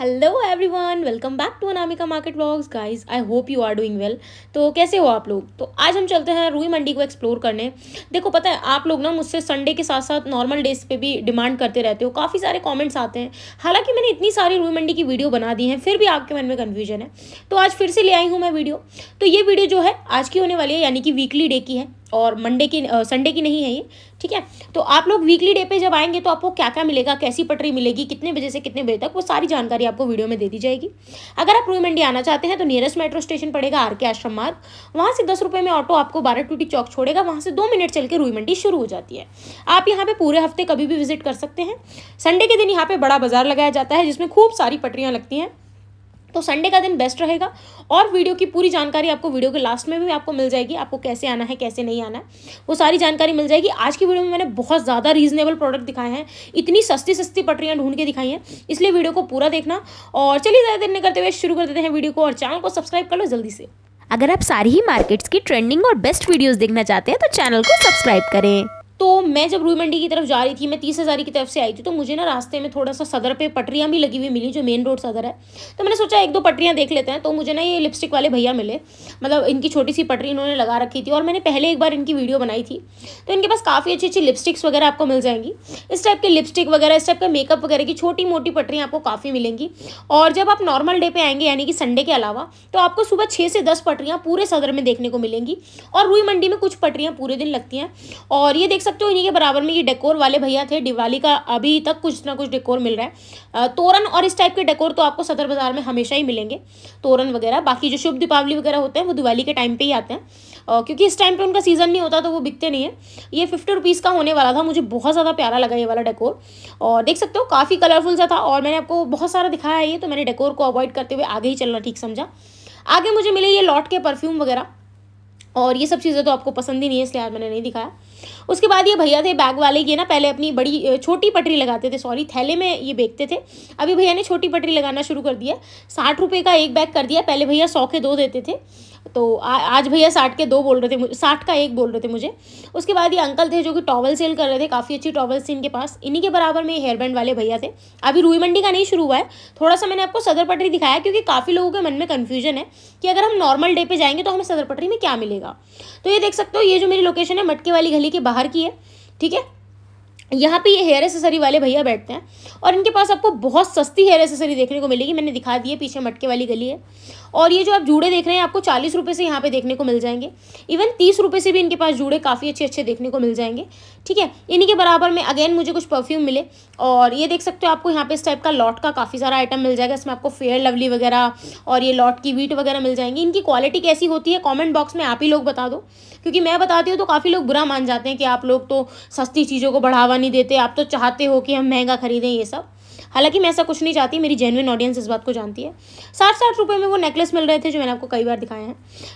hello everyone welcome back to Anamika market blogs guys I hope you are doing well तो कैसे हो आप लोग तो आज हम चलते हैं रूई मंडी को एक्सप्लोर करने देखो पता है आप लोग ना मुझसे संडे के साथ साथ नॉर्मल डेज पे भी डिमांड करते रहते हो काफ़ी सारे कमेंट्स आते हैं हालांकि मैंने इतनी सारी रूई मंडी की वीडियो बना दी है फिर भी आपके मन में कन्फ्यूजन है तो आज फिर से ले आई हूँ मैं वीडियो तो ये वीडियो जो है आज की होने वाली है यानी कि वीकली डे की है और मंडे की संडे की नहीं है ये ठीक है तो आप लोग वीकली डे पे जब आएंगे तो आपको क्या क्या मिलेगा कैसी पटरी मिलेगी कितने बजे से कितने बजे तक वो सारी जानकारी आपको वीडियो में दे दी जाएगी अगर आप रूम इंडिया आना चाहते हैं तो नियरेस्ट मेट्रो स्टेशन पड़ेगा आर के आश्रम मार्ग वहाँ से दस रुपये में ऑटो आपको बारह टूटी चौक छोड़ेगा वहाँ से दो मिनट चल के रूई मंडी शुरू हो जाती है आप यहाँ पर पूरे हफ्ते कभी भी विजिट कर सकते हैं संडे के दिन यहाँ पर बड़ा बाजार लगाया जाता है जिसमें खूब सारी पटरियाँ लगती हैं तो संडे का दिन बेस्ट रहेगा और वीडियो की पूरी जानकारी आपको वीडियो के लास्ट में भी आपको मिल जाएगी आपको कैसे आना है कैसे नहीं आना है वो सारी जानकारी मिल जाएगी आज की वीडियो में मैंने बहुत ज़्यादा रीजनेबल प्रोडक्ट दिखाए हैं इतनी सस्ती सस्ती पटरियाँ ढूंढ के दिखाई हैं इसलिए वीडियो को पूरा देखना और चलिए ज़्यादा देर नहीं करते हुए शुरू कर देते हैं वीडियो को और चैनल को सब्सक्राइब कर लो जल्दी से अगर आप सारी ही मार्केट्स की ट्रेंडिंग और बेस्ट वीडियोज़ देखना चाहते हैं तो चैनल को सब्सक्राइब करें तो मैं जब रूई मंडी की तरफ जा रही थी मैं तीस हज़ार की तरफ से आई थी तो मुझे ना रास्ते में थोड़ा सा सदर पे पटरियाँ भी लगी हुई मिली जो मेन रोड सदर है तो मैंने सोचा एक दो पटरियाँ देख लेते हैं तो मुझे ना ये लिपस्टिक वाले भैया मिले मतलब इनकी छोटी सी पटरी इन्होंने लगा रखी थी और मैंने पहले एक बार इनकी वीडियो बनाई थी तो इनके पास काफ़ी अच्छी अच्छी लिपस्टिक्स वगैरह आपको मिल जाएंगी इस टाइप के लिपस्टिक वगैरह इस टाइप का मेकअप वगैरह की छोटी मोटी पटरियाँ आपको काफ़ी मिलेंगी और जब आप नॉर्मल डे पर आएंगे यानी कि संडे के अलावा तो आपको सुबह छः से दस पटरियाँ पूरे सदर में देखने को मिलेंगी और रूई मंडी में कुछ पटरियाँ पूरे दिन लगती हैं और ये देख सकते हो इन्हीं के बराबर में ये डेकोर वाले भैया थे दिवाली का अभी तक कुछ ना कुछ डेकोर मिल रहा है तोरण और इस टाइप के डेकोर तो आपको सदर बाजार में हमेशा ही मिलेंगे तोरण वगैरह बाकी जो शुभ दीपावली वगैरह होते हैं वो दिवाली के टाइम पर ही आते हैं क्योंकि इस टाइम पर उनका सीज़न नहीं होता तो वो बिकते नहीं है ये फिफ्टी रुपीज़ का होने वाला था मुझे बहुत ज़्यादा प्यारा लगा ये वाला डेकोर और देख सकते हो काफ़ी कलरफुल सा था और मैंने आपको बहुत सारा दिखाया है ये तो मैंने डेकोर को अवॉइड करते हुए आगे ही चलना ठीक समझा आगे मुझे मिले ये लॉट के परफ्यूम वगैरह और ये सब चीज़ें तो आपको पसंद ही नहीं है इसलिए आज मैंने नहीं दिखाया उसके बाद ये भैया थे बैग वाले ये ना पहले अपनी बड़ी छोटी पटरी लगाते थे सॉरी थैले में ये बेचते थे अभी भैया ने छोटी पटरी लगाना शुरू कर दिया साठ रुपये का एक बैग कर दिया पहले भैया सौ के दो देते थे तो आ, आज भैया साठ के दो बोल रहे थे साठ का एक बोल रहे थे मुझे उसके बाद ये अंकल थे जो कि टॉवल सेल कर रहे थे काफ़ी अच्छी टॉवल्स थी इनके पास इन्हीं के बराबर में हेयर बैंड वाले भैया थे अभी रूई मंडी का नहीं शुरू हुआ है थोड़ा सा मैंने आपको सदर पटरी दिखाया क्योंकि काफ़ी लोगों के मन में कन्फ्यूजन है कि अगर हम नॉर्मल डे पर जाएंगे तो हमें सदर पटरी में क्या मिलेगा तो ये देख सकते हो ये जो मेरी लोकेशन है मटके वाली गली के बाहर बाहर की है ठीक है यहाँ पे ये हेयर एसेसरी वाले भैया बैठते हैं और इनके पास आपको बहुत सस्ती हेयर एसेसरी देखने को मिलेगी मैंने दिखा दी है पीछे मटके वाली गली है और ये जो आप जूड़े देख रहे हैं आपको चालीस रुपये से यहाँ पे देखने को मिल जाएंगे इवन तीस रुपये से भी इनके पास जूड़े काफ़ी अच्छे अच्छे देखने को मिल जाएंगे ठीक है इन्हीं के बराबर में अगेन मुझे कुछ परफ्यूम मिले और ये देख सकते हो आपको यहाँ पे इस टाइप का लॉट का काफ़ी सारा आइटम मिल जाएगा इसमें आपको फेयर लवली वगैरह और ये लॉट की वीट वगैरह मिल जाएंगी इनकी क्वालिटी कैसी होती है कॉमेंट बॉक्स में आप ही लोग बता दो क्योंकि मैं बताती हूँ तो काफ़ी लोग बुरा मान जाते हैं कि आप लोग तो सस्ती चीज़ों को बढ़ावा नहीं देते आप तो चाहते हो कि हम महंगा खरीदें ये सब हालांकि मैं ऐसा कुछ नहीं चाहती मेरी जेनुइन ऑडियंस इस बात को जानती है साठ साठ रुपये में वो नेकलेस मिल रहे थे जो मैंने आपको कई बार दिखाए हैं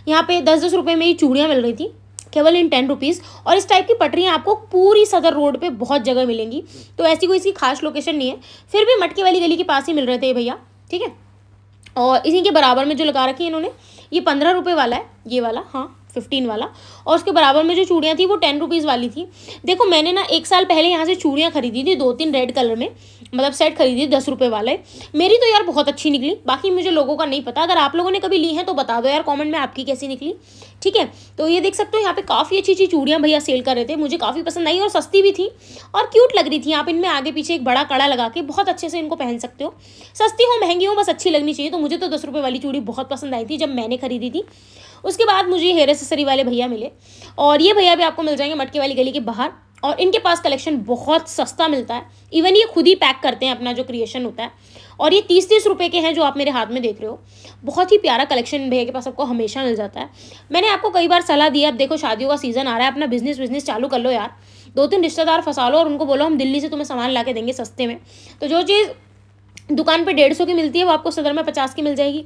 यहाँ पे दस दस रुपये में ये चूड़ियाँ मिल रही थी केवल इन टेन रुपीज़ और इस टाइप की पटरियाँ आपको पूरी सदर रोड पर बहुत जगह मिलेंगी तो ऐसी कोई इसकी खास लोकेशन नहीं है फिर भी मटके वाली गली के पास ही मिल रहे थे भैया ठीक है और इसी के बराबर में जो लगा रखी है इन्होंने ये पंद्रह रुपये वाला है ये वाला हाँ फिफ्टीन वाला और उसके बराबर में जो चूड़ियाँ थी वो टेन रुपीज़ वाली थी देखो मैंने ना एक साल पहले यहाँ से चूड़ियाँ खरीदी थी दो तीन रेड कलर में मतलब सेट खरीदी दस रुपये वाले मेरी तो यार बहुत अच्छी निकली बाकी मुझे लोगों का नहीं पता अगर आप लोगों ने कभी ली है तो बता दो यार कॉमेंट में आपकी कैसी निकली ठीक है तो ये देख सकते हो यहाँ पे काफ़ी अच्छी अच्छी चूड़ियाँ भैया सेल कर रहे थे मुझे काफ़ी पसंद आई और सस्ती भी थी और क्यूट लग रही थी आप इनमें आगे पीछे एक बड़ा कड़ा लगा के बहुत अच्छे से इनको पहन सकते हो सस्ती हो महंगी हो बस अच्छी लगनी चाहिए तो मुझे तो दस रुपये वाली चूड़ी बहुत पसंद आई थी जब मैंने खरीदी थी उसके बाद मुझे हेयर एसेसरी वाले भैया मिले और ये भैया भी आपको मिल जाएंगे मटके वाली गली के बाहर और इनके पास कलेक्शन बहुत सस्ता मिलता है इवन ये खुद ही पैक करते हैं अपना जो क्रिएशन होता है और ये तीस तीस रुपये के हैं जो आप मेरे हाथ में देख रहे हो बहुत ही प्यारा कलेक्शन भैया के पास आपको हमेशा मिल जाता है मैंने आपको कई बार सलाह दी है अब देखो शादियों का सीज़न आ रहा है अपना बिजनेस बिजनेस चालू कर लो यार दो तीन रिश्तेदार फंसा लो और उनको बोलो हम दिल्ली से तुम्हें सामान ला के देंगे सस्ते में तो जो चीज़ दुकान पे डेढ़ सौ की मिलती है वो आपको सदर में पचास की मिल जाएगी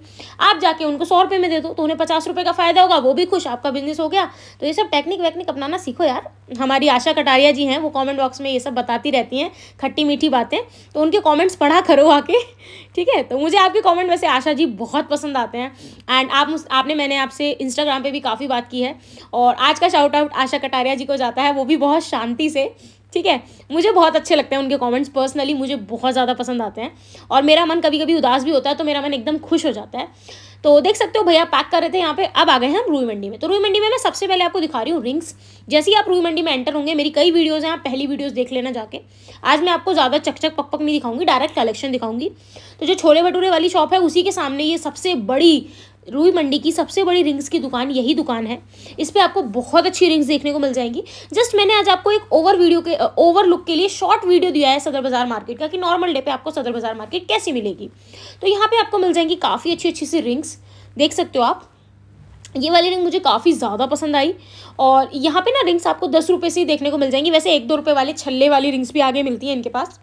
आप जाके उनको सौ रुपये में दे दो तो उन्हें पचास रुपये का फ़ायदा होगा वो भी खुश आपका बिजनेस हो गया तो ये सब टेक्निक वैक्निक अपनाना सीखो यार हमारी आशा कटारिया जी हैं वो कमेंट बॉक्स में ये सब बताती रहती हैं खट्टी मीठी बातें तो उनके कॉमेंट्स पढ़ा करो आके ठीक है तो मुझे आपके कॉमेंट वैसे आशा जी बहुत पसंद आते हैं एंड आप आपने मैंने आपसे इंस्टाग्राम पर भी काफ़ी बात की है और आज का शाउट आउट आशा कटारिया जी को जाता है वो भी बहुत शांति से ठीक है मुझे बहुत अच्छे लगते हैं उनके कमेंट्स पर्सनली मुझे बहुत ज़्यादा पसंद आते हैं और मेरा मन कभी कभी उदास भी होता है तो मेरा मन एकदम खुश हो जाता है तो देख सकते हो भैया पैक कर रहे थे यहाँ पे अब आ गए हैं हम रूई मंडी में तो रूई मंडी में मैं सबसे पहले आपको दिखा रही हूँ रिंग्स जैसे ही आप रूई मंडी में एंटर होंगे मेरी कई वीडियोज़ हैं आप पहली वीडियोज़ देख लेना जाके आज मैं आपको ज़्यादा चकचक पकपक नहीं दिखाऊंगी डायरेक्ट कलेक्शन दिखाऊंगी तो जो छोले भटूरे वाली शॉप है उसी के सामने ये सबसे बड़ी रूई मंडी की सबसे बड़ी रिंग्स की दुकान यही दुकान है इस पर आपको बहुत अच्छी रिंग्स देखने को मिल जाएंगी जस्ट मैंने आज आपको एक ओवर वीडियो के ओवर लुक के लिए शॉर्ट वीडियो दिया है सदर बाजार मार्केट का कि नॉर्मल डे पे आपको सदर बाजार मार्केट कैसी मिलेगी तो यहाँ पे आपको मिल जाएंगी काफ़ी अच्छी अच्छी सी रिंग्स देख सकते हो आप ये वाली रिंग मुझे काफ़ी ज़्यादा पसंद आई और यहाँ पर ना रिंग्स आपको दस रुपये से ही देखने को मिल जाएंगी वैसे एक दो रुपये वाले छल्ले वाली रिंग्स भी आगे मिलती हैं इनके पास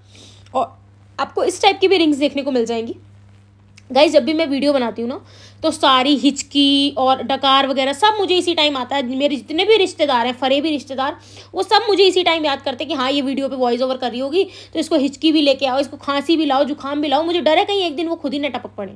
और आपको इस टाइप की भी रिंग्स देखने को मिल जाएंगी गाइज जब भी मैं वीडियो बनाती हूँ ना तो सारी हिचकी और डकार वगैरह सब मुझे इसी टाइम आता है मेरे जितने भी रिश्तेदार हैं फरे भी रिश्तेदार वो सब मुझे इसी टाइम याद करते हैं कि हाँ ये वीडियो पे वॉइस ओवर कर रही होगी तो इसको हिचकी भी लेके आओ इसको खांसी भी लाओ जुकाम भी लाओ मुझे डर है कहीं एक दिन वो खुद ही न टपक पड़े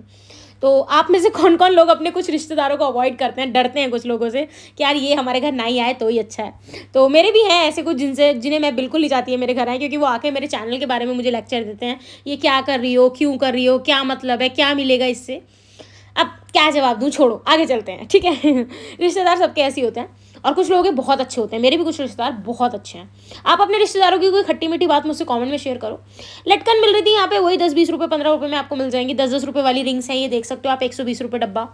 तो आप में से कौन कौन लोग अपने कुछ रिश्तेदारों को अवॉइड करते हैं डरते हैं कुछ लोगों से कि यार ये हमारे घर नहीं आए तो ही अच्छा है तो मेरे भी हैं ऐसे कुछ जिनसे जिन्हें मैं बिल्कुल नहीं चाहती है मेरे घर आए क्योंकि वो आके मेरे चैनल के बारे में मुझे लेक्चर देते हैं ये क्या कर रही हो क्यों कर रही हो क्या मतलब है क्या मिलेगा इससे अब क्या जवाब दूँ छोड़ो आगे चलते हैं ठीक है रिश्तेदार सबके ऐसे ही होते हैं और कुछ लोग बहुत अच्छे होते हैं मेरे भी कुछ रिश्तेदार बहुत अच्छे हैं आप अपने रिश्तेदारों की कोई खट्टी मीठी बात मुझसे कमेंट में शेयर करो लटकन मिल रही थी यहाँ पे वही दस बीस रुपये पंद्रह रुपये में आपको मिल जाएंगी दस दस रुपये वाली रिंग्स हैं ये देख सकते हो आप एक सौ बीस रुपये डब्बा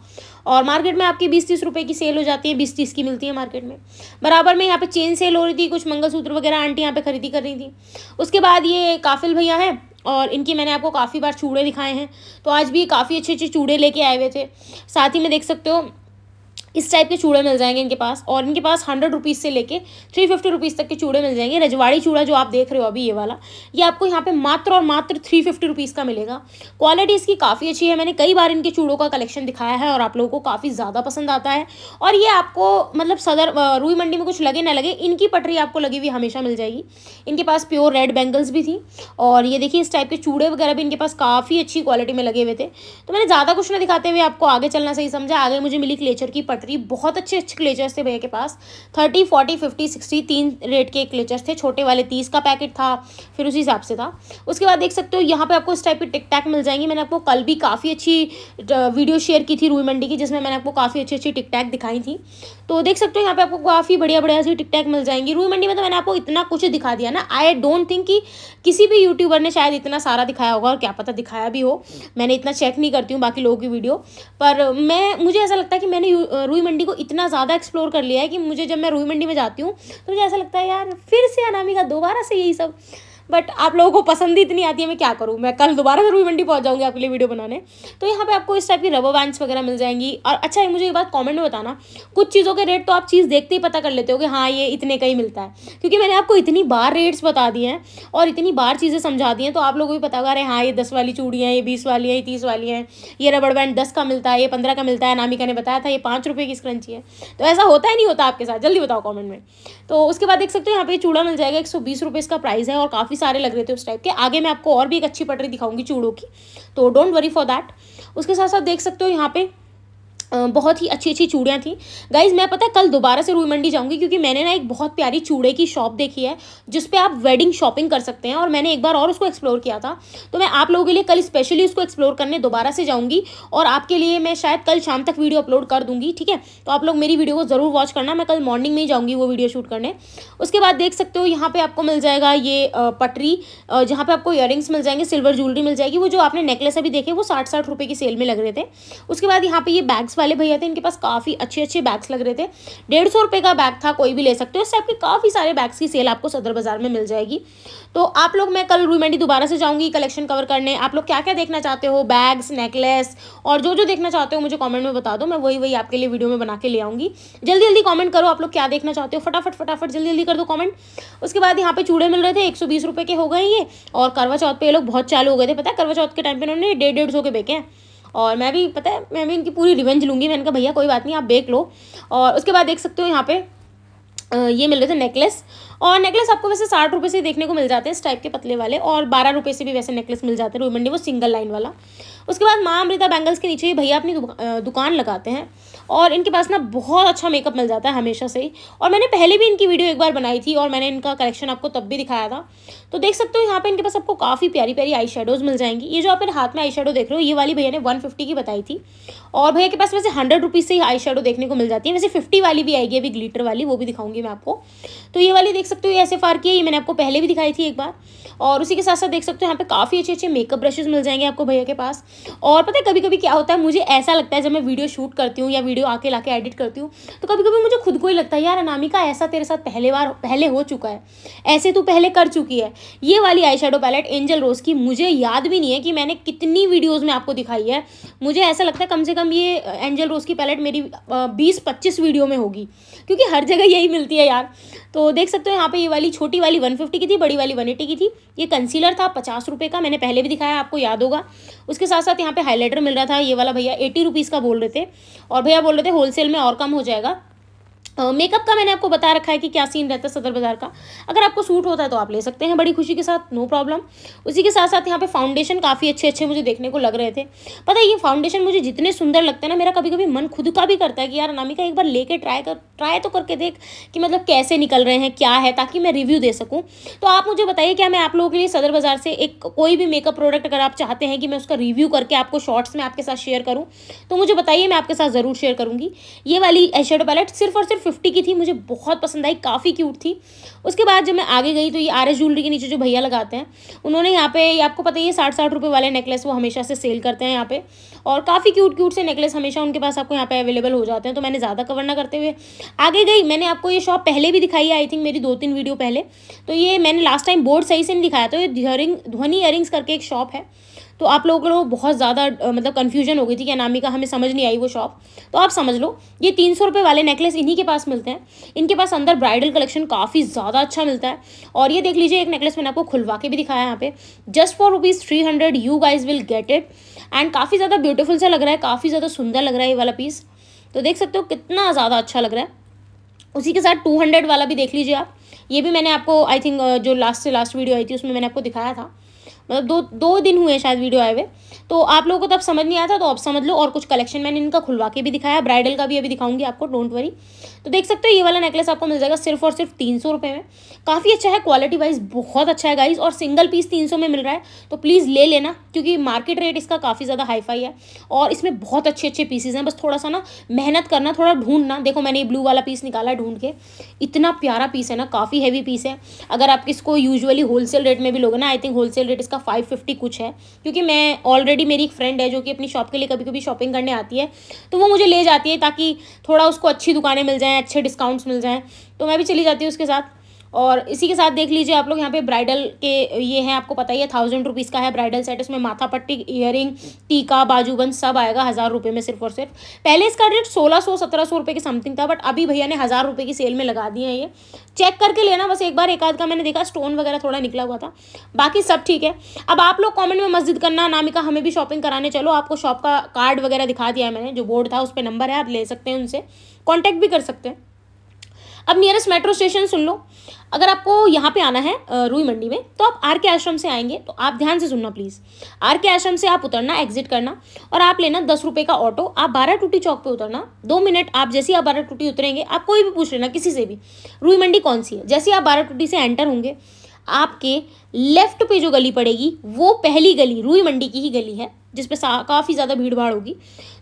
और मार्केट में आपकी बीस तीस रुपये की सेल हो जाती है बीस तीस की मिलती है मार्केट में बराबर में यहाँ पर चेन सेल हो रही थी कुछ मंगलसूत्र वगैरह आंटी यहाँ पे खरीदी कर रही थी उसके बाद ये काफिल भैया हैं और इनकी मैंने आपको काफ़ी बार चूड़े दिखाए हैं तो आज भी काफ़ी अच्छे अच्छे चूड़े लेके आए हुए थे साथ ही में देख सकते हो इस टाइप के चूड़े मिल जाएंगे इनके पास और इनके पास हंड्रेड रुपीज़ से लेके थ्री फिफ्टी रुपीज़ तक के चूड़े मिल जाएंगे रजवाड़ी चूड़ा जो आप देख रहे हो अभी ये वाला ये आपको यहाँ पे मात्र और मात्र थ्री फिफ्टी रुपीज़ का मिलेगा क्वालिटी इसकी काफ़ी अच्छी है मैंने कई बार इनके चूड़ों का कलेक्शन दिखाया है और आप लोगों को काफ़ी ज़्यादा पसंद आता है और ये आपको मतलब सदर रूई मंडी में कुछ लगे ना लगे इनकी पटरी आपको लगी हुई हमेशा मिल जाएगी इनके पास प्योर रेड बैंगल्स भी थी और ये देखिए इस टाइप के चूड़े वगैरह भी इनके पास काफ़ी अच्छी क्वालिटी में लगे हुए थे तो मैंने ज़्यादा कुछ ना दिखाते हुए आपको आगे चलना सही समझा आगे मुझे मिली क्लेचर की पटरी रही बहुत अच्छे अच्छे क्लेचर्स थे भैया के पास थर्टी फोर्टी फिफ्टी सिक्सटी तीन रेट के क्लेचर्स थे छोटे वाले तीस का पैकेट था फिर उसी हिसाब से था उसके बाद देख सकते हो यहाँ पर आपको इस टाइप की टिक टैक मिल जाएंगी मैंने आपको कल भी काफ़ी अच्छी वीडियो शेयर की थी रूई मंडी की जिसमें मैंने आपको काफ़ी अच्छी अच्छी टिक टैक दिखाई थी तो देख सकते हो यहाँ पे आपको काफ़ी बढ़िया बढ़िया सी टिकटैक मिल जाएंगी रूई मंडी में तो मैंने आपको इतना कुछ दिखा दिया ना आई डोंट थिंक कि किसी भी यूट्यूबर ने शायद इतना सारा दिखाया होगा और क्या पता दिखाया भी हो मैंने इतना चेक नहीं करती हूँ बाकी लोगों की वीडियो पर मैं मुझे ऐसा लगता है कि मैंने रूई मंडी को इतना ज़्यादा एक्सप्लोर कर लिया है कि मुझे जब मैं रूई मंडी में जाती हूँ तो मुझे ऐसा लगता है यार फिर से अनामिका दोबारा से यही सब बट आप लोगों को पसंद ही इतनी आती है मैं क्या करूँ मैं कल दोबारा जरूर मंडी पहुँच जाऊँगी आपके लिए वीडियो बनाने तो यहाँ पे आपको इस टाइप की रबर बैंड्स वगैरह मिल जाएंगी और अच्छा मुझे ये बात कॉमेंट में बताना कुछ चीज़ों के रेट तो आप चीज़ देखते ही पता कर लेते हो कि हाँ ये इतने का ही मिलता है क्योंकि मैंने आपको इतनी बार रेट्स बता दिए हैं और इतनी बार चीज़ें समझा दी हैं तो आप लोगों को भी पता होगा अरे हाँ ये दस वाली चूड़ियाँ ये बीस वाली हैं ये तीस वाली हैं ये रबड़ बैंड दस का मिलता है ये पंद्रह का मिलता है नामिका ने बताया था ये पाँच रुपये की स्क्रंची है तो ऐसा होता है नहीं होता आपके साथ जल्दी बताओ कॉमेंट में तो उसके बाद देख सकते हो यहाँ पे चूड़ा मिल जाएगा एक सौ बीस इसका प्राइस है और काफ़ी सारे लग रहे थे उस टाइप के आगे मैं आपको और भी एक अच्छी पटरी दिखाऊंगी चूड़ों की तो डोंट वरी फॉर दैट उसके साथ साथ देख सकते हो यहाँ पे बहुत ही अच्छी अच्छी चूड़ियाँ थी गाइज मैं पता है कल दोबारा से रूई मंडी जाऊँगी क्योंकि मैंने ना एक बहुत प्यारी चूड़े की शॉप देखी है जिस पर आप वेडिंग शॉपिंग कर सकते हैं और मैंने एक बार और उसको एक्सप्लोर किया था तो मैं आप लोगों के लिए कल स्पेशली उसको एक्सप्लोर करने दोबारा से जाऊँगी और आपके लिए मैं शायद कल शाम तक वीडियो अपलोड कर दूँगी ठीक है तो आप लोग मेरी वीडियो को ज़रूर वॉच करना मैं कल मॉर्निंग में ही जाऊँगी वो वीडियो शूट करने उसके बाद देख सकते हो यहाँ पर आपको मिल जाएगा ये पटरी जहाँ पर आपको ईयर मिल जाएंगे सिल्वर ज्वेलरी मिल जाएगी वो जो आपने नेकलेस अभी देखे वो साठ साठ रुपये की सेल में लग रहे थे उसके बाद यहाँ पर ये बैग्स वाले भैया थे इनके पास काफ़ी अच्छे अच्छे बैग्स लग रहे थे डेढ़ सौ रुपये का बैग था कोई भी ले सकते हो इस टाइप के काफ़ी सारे बैग्स की सेल आपको सदर बाज़ार में मिल जाएगी तो आप लोग मैं कल रूमेंडी दोबारा से जाऊँगी कलेक्शन कवर करने आप लोग क्या क्या देखना चाहते हो बैग्स नेकलेस और जो जो देखना चाहते हो मुझे कॉमेंट में बता दो मैं वही वही आपके लिए वीडियो में बना के ले आऊँगी जल्दी जल्दी कॉमेंट करो आप लोग क्या देखना चाहते हो फटाफट फटाफट जल्दी जल्दी कर दो कॉमेंट उसके बाद यहाँ पे चूड़े मिल रहे थे एक सौ बीस के हो गए ये और करवा चौथ पर ये लोग बहुत चालू हो गए थे पता है करवा चौथ के टाइम पे उन्होंने डेढ़ डेढ़ सौ के बेके हैं और मैं भी पता है मैं भी इनकी पूरी रिवेंज लूँगी मैंने कहा भैया कोई बात नहीं आप देख लो और उसके बाद देख सकते हो यहाँ पे ये मिल रहे थे नेकलेस और नेकलेस आपको वैसे साठ रुपये से देखने को मिल जाते हैं इस टाइप के पतले वाले और बारह रुपये से भी वैसे नेकलेस मिल जाते हैं रोमंडी वो सिंगल लाइन वाला उसके बाद माँ अमृता बैंगल्स के नीचे ही भैया अपनी दुकान लगाते हैं और इनके पास ना बहुत अच्छा मेकअप मिल जाता है हमेशा से ही और मैंने पहले भी इनकी वीडियो एक बार बनाई थी और मैंने इनका कलेक्शन आपको तब भी दिखाया था तो देख सकते हो यहाँ पे इनके पास आपको काफ़ी प्यारी प्यारी आई मिल जाएंगी ये जो आप हाथ में आई देख रहे हो ये वाली भैया ने वन की बताई थी और भैया के पास वैसे हंड्रेड से ही आई देखने को मिल जाती है वैसे फिफ्टी वाली भी आएगी अभी ग्लीटर वाली वो भी दिखाऊंगी मैं आपको तो ये वाली देख सकते हो ऐसे फार की ये मैंने आपको पहले भी दिखाई थी एक बार और उसी के साथ साथ देख सकते हो यहाँ पे काफ़ी अच्छे अच्छे मेकअप ब्रशेज मिल जाएंगे आपको भैया के पास और पता है कभी कभी क्या होता है मुझे ऐसा लगता है जब मैं वीडियो शूट करती हूँ या वीडियो आके ला एडिट करती हूँ तो कभी कभी मुझे खुद को ही लगता है यार अनामिका ऐसा तेरे साथ पहले बार पहले हो चुका है ऐसे तू पहले कर चुकी है ये वाली आई पैलेट एंजल रोज़ की मुझे याद भी नहीं है कि मैंने कितनी वीडियोज़ में आपको दिखाई है मुझे ऐसा लगता है कम से कम ये एंजल रोज़ की पैलेट मेरी बीस पच्चीस वीडियो में होगी क्योंकि हर जगह यही मिलती है यार तो देख सकते हो यहाँ पे ये वाली छोटी वाली 150 की थी बड़ी वाली 180 की थी ये कंसीलर था पचास रुपये का मैंने पहले भी दिखाया आपको याद होगा उसके साथ साथ यहाँ पे हाईलाइटर मिल रहा था ये वाला भैया एटी रुपीज़ का बोल रहे थे और भैया बोल रहे थे होलसेल में और कम हो जाएगा मेकअप का मैंने आपको बता रखा है कि क्या सीन रहता है सदर बाज़ार का अगर आपको सूट होता है तो आप ले सकते हैं बड़ी खुशी के साथ नो प्रॉब्लम उसी के साथ साथ यहाँ पे फाउंडेशन काफ़ी अच्छे अच्छे मुझे देखने को लग रहे थे पता है ये फाउंडेशन मुझे जितने सुंदर लगते हैं ना मेरा कभी कभी मन खुद का भी करता है कि यार नामिका एक बार लेके ट्राई कर ट्राई तो करके देख कि मतलब कैसे निकल रहे हैं क्या है ताकि मैं रिव्यू दे सकूँ तो आप मुझे बताइए क्या मैं आप लोगों के लिए सदर बाज़ार से एक कोई भी मेकअप प्रोडक्ट अगर आप चाहते हैं कि मैं उसका रिव्यू करके आपको शॉर्ट्स में आपके साथ शेयर करूँ तो मुझे बताइए मैं आपके साथ ज़रूर शेयर करूँगी ये वाली एशेड पैलेट सिर्फ और सिर्फ फिफ्टी की थी मुझे बहुत पसंद आई काफ़ी क्यूट थी उसके बाद जब मैं आगे गई तो ये आर एस ज्वेलरी के नीचे जो भैया लगाते हैं उन्होंने यहाँ पे ये आपको पता ही है साठ साठ रुपये वाले नेकलेस वो हमेशा से सेल करते हैं यहाँ पे और काफ़ी क्यूट क्यूट से नेकलेस हमेशा उनके पास आपको यहाँ पे अवेलेबल हो जाते हैं तो मैंने ज़्यादा कवर ना करते हुए आगे गई मैंने आपको ये शॉप पहले भी दिखाई है आई थिंक मेरी दो तीन वीडियो पहले तो ये मैंने लास्ट टाइम बोर्ड सही से नहीं दिखाया तो ये ध्वनि ईयरिंग्स करके एक शॉप है तो आप लोगों को बहुत ज़्यादा मतलब कन्फ्यूजन हो गई थी कि अनामिका हमें समझ नहीं आई वो शॉप तो आप समझ लो ये तीन सौ वाले नेकलेस इन्हीं के पास मिलते हैं इनके पास अंदर ब्राइडल कलेक्शन काफ़ी ज़्यादा अच्छा मिलता है और ये देख लीजिए एक नेकलेस मैंने आपको खुलवा के भी दिखाया यहाँ पे just for rupees three hundred you guys will get it and काफ़ी ज़्यादा ब्यूटीफुल सा लग रहा है काफ़ी ज़्यादा सुंदर लग रहा है ये वाला पीस तो देख सकते हो कितना ज़्यादा अच्छा लग रहा है उसी के साथ टू हंड्रेड वाला भी देख लीजिए आप ये भी मैंने आपको आई थिंक जो लास्ट से लास्ट वीडियो आई थी उसमें मैंने आपको दिखाया था मतलब दो दो दिन हुए शायद वीडियो आए हुए तो आप लोगों को तब समझ नहीं आया था तो आप समझ लो और कुछ कलेक्शन मैंने इनका खुलवा के भी दिखाया ब्राइडल का भी अभी दिखाऊंगी आपको डोंट वरी तो देख सकते हो ये वाला नेकलेस आपको मिल जाएगा सिर्फ और सिर्फ तीन सौ रुपये में काफ़ी अच्छा है क्वालिटी वाइज बहुत अच्छा है गाइज और सिंगल पीस तीन सौ में मिल रहा है तो प्लीज़ ले लेना क्योंकि मार्केट रेट इसका काफ़ी ज़्यादा हाईफाई है और इसमें बहुत अच्छे अच्छे पीसेज हैं बस थोड़ा सा ना मेहनत करना थोड़ा ढूंढना देखो मैंने ये ब्लू वाला पीस निकाला है ढूंढ के इतना प्यारा पीस है ना काफ़ी हैवी पीस है अगर आप इसको यूजुअली होलसेल रेट में भी लोगे ना आई थिंक होलसेल रेट इसका फाइव फिफ्टी कुछ है क्योंकि मैं ऑलरेडी ऑलरेडी मेरी एक फ्रेंड है जो कि अपनी शॉप के लिए कभी कभी शॉपिंग करने आती है तो वो मुझे ले जाती है ताकि थोड़ा उसको अच्छी दुकानें मिल जाएँ अच्छे डिस्काउंट्स मिल जाएँ तो मैं भी चली जाती हूँ उसके साथ और इसी के साथ देख लीजिए आप लोग यहाँ पे ब्राइडल के ये हैं आपको पता ही है थाउजेंड रुपीज़ का है ब्राइडल सेट इसमें माथा पट्टी इयरिंग टीका बाजूबन सब आएगा हज़ार रुपये में सिर्फ और सिर्फ पहले इसका रेट सोलह सौ सत्रह सौ रुपये के समथिंग था बट अभी भैया ने हज़ार रुपये की सेल में लगा दिए हैं ये चेक करके लेना बस एक बार एक आध का मैंने देखा स्टोन वगैरह थोड़ा निकला हुआ था बाकी सब ठीक है अब आप लोग कॉमेंट में मस्जिद करना नामिका हमें भी शॉपिंग कराने चलो आपको शॉप का कार्ड वगैरह दिखा दिया है मैंने जो बोर्ड था उस पर नंबर है आप ले सकते हैं उनसे कॉन्टैक्ट भी कर सकते हैं अब नियरेस्ट मेट्रो स्टेशन सुन लो अगर आपको यहाँ पे आना है रूई मंडी में तो आप आर के आश्रम से आएंगे तो आप ध्यान से सुनना प्लीज़ आर के आश्रम से आप उतरना एग्जिट करना और आप लेना दस रुपये का ऑटो आप बारह टूटी चौक पे उतरना दो मिनट आप जैसे ही आप बारह टूटी उतरेंगे आप कोई भी पूछ लेना किसी से भी रूई मंडी कौन सी है जैसे आप बारह टूटी से एंटर होंगे आपके लेफ्ट पे जो गली पड़ेगी वो पहली गली रूई मंडी की ही गली है जिसपे काफ़ी ज़्यादा भीड़ भाड़ होगी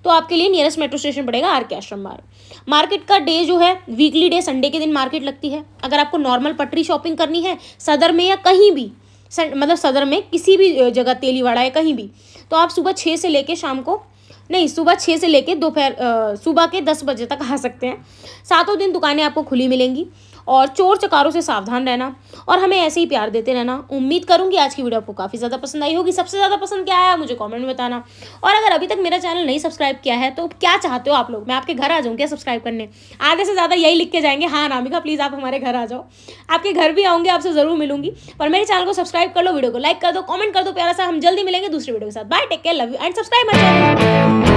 तो आपके लिए नियरेस्ट मेट्रो स्टेशन पड़ेगा आर के आश्रम मार्ग मार्केट का डे जो है वीकली डे संडे के दिन मार्केट लगती है अगर आपको नॉर्मल पटरी शॉपिंग करनी है सदर में या कहीं भी मतलब सदर में किसी भी जगह तेलीवाड़ा या कहीं भी तो आप सुबह छः से लेकर शाम को नहीं सुबह छः से लेकर दोपहर सुबह के दस बजे तक आ सकते हैं सातों दिन दुकानें आपको खुली मिलेंगी और चोर चकारों से सावधान रहना और हमें ऐसे ही प्यार देते रहना उम्मीद करूंगी आज की वीडियो आपको काफ़ी ज़्यादा पसंद आई होगी सबसे ज़्यादा पसंद क्या आया मुझे कॉमेंट में बताना और अगर अभी तक मेरा चैनल नहीं सब्सक्राइब किया है तो क्या चाहते हो आप लोग मैं आपके घर आ जाऊँ क्या सब्सक्राइब करने आधे से ज़्यादा यही लिख के जाएंगे हाँ नामिका प्लीज़ आप हमारे घर आ जाओ आपके घर भी आऊँगी आपसे ज़रूर मिलूंगी और मेरे चैनल को सब्सक्राइब कर लो वीडियो को लाइक कर दो कॉमेंट कर दो प्यारा सा हम जल्दी मिलेंगे दूसरी वीडियो के साथ bye take care love you and subscribe my channel